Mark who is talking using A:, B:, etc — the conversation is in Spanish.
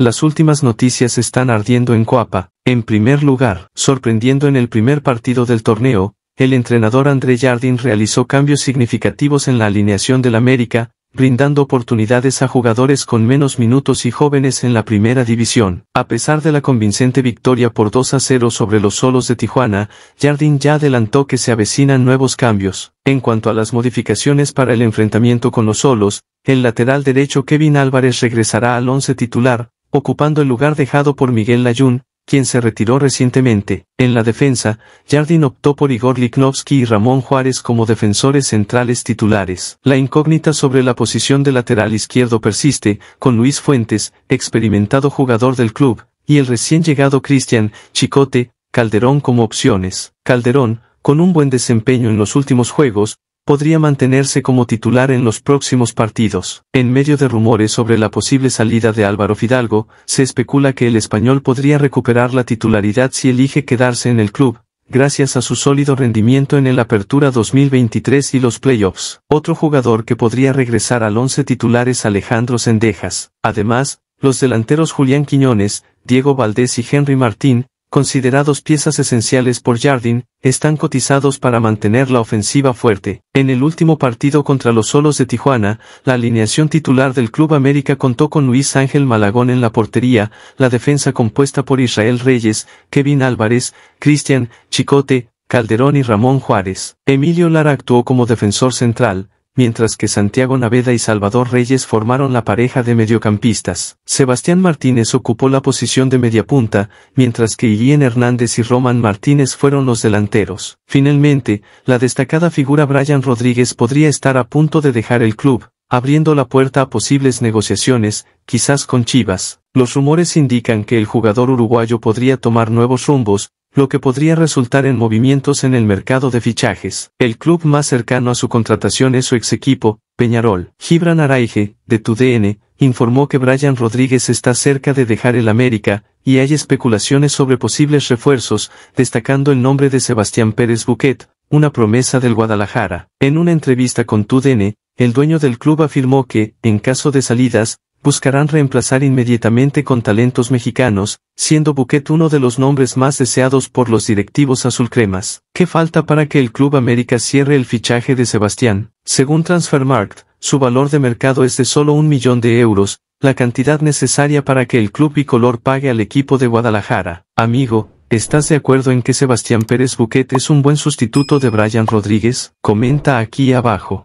A: Las últimas noticias están ardiendo en Coapa. En primer lugar, sorprendiendo en el primer partido del torneo, el entrenador André Jardín realizó cambios significativos en la alineación del América, brindando oportunidades a jugadores con menos minutos y jóvenes en la primera división. A pesar de la convincente victoria por 2 a 0 sobre los Solos de Tijuana, Jardín ya adelantó que se avecinan nuevos cambios. En cuanto a las modificaciones para el enfrentamiento con los Solos, el lateral derecho Kevin Álvarez regresará al 11 titular, ocupando el lugar dejado por Miguel Layún, quien se retiró recientemente. En la defensa, Jardín optó por Igor Liknovsky y Ramón Juárez como defensores centrales titulares. La incógnita sobre la posición de lateral izquierdo persiste, con Luis Fuentes, experimentado jugador del club, y el recién llegado Cristian, Chicote, Calderón como opciones. Calderón, con un buen desempeño en los últimos juegos, podría mantenerse como titular en los próximos partidos. En medio de rumores sobre la posible salida de Álvaro Fidalgo, se especula que el español podría recuperar la titularidad si elige quedarse en el club, gracias a su sólido rendimiento en el Apertura 2023 y los playoffs. Otro jugador que podría regresar al 11 titular es Alejandro Sendejas. Además, los delanteros Julián Quiñones, Diego Valdés y Henry Martín, considerados piezas esenciales por Jardín, están cotizados para mantener la ofensiva fuerte. En el último partido contra los Solos de Tijuana, la alineación titular del Club América contó con Luis Ángel Malagón en la portería, la defensa compuesta por Israel Reyes, Kevin Álvarez, Cristian, Chicote, Calderón y Ramón Juárez. Emilio Lara actuó como defensor central, mientras que Santiago Naveda y Salvador Reyes formaron la pareja de mediocampistas. Sebastián Martínez ocupó la posición de mediapunta, mientras que Guillén Hernández y Roman Martínez fueron los delanteros. Finalmente, la destacada figura Brian Rodríguez podría estar a punto de dejar el club, abriendo la puerta a posibles negociaciones, quizás con Chivas. Los rumores indican que el jugador uruguayo podría tomar nuevos rumbos, lo que podría resultar en movimientos en el mercado de fichajes. El club más cercano a su contratación es su ex equipo, Peñarol. Gibran Araige, de TUDN, informó que Brian Rodríguez está cerca de dejar el América, y hay especulaciones sobre posibles refuerzos, destacando el nombre de Sebastián Pérez Buquet, una promesa del Guadalajara. En una entrevista con TUDN, el dueño del club afirmó que, en caso de salidas, buscarán reemplazar inmediatamente con talentos mexicanos, siendo Buquet uno de los nombres más deseados por los directivos azulcremas. ¿Qué falta para que el Club América cierre el fichaje de Sebastián? Según Transfermarkt, su valor de mercado es de solo un millón de euros, la cantidad necesaria para que el club bicolor pague al equipo de Guadalajara. Amigo, ¿estás de acuerdo en que Sebastián Pérez Buquet es un buen sustituto de Brian Rodríguez? Comenta aquí abajo.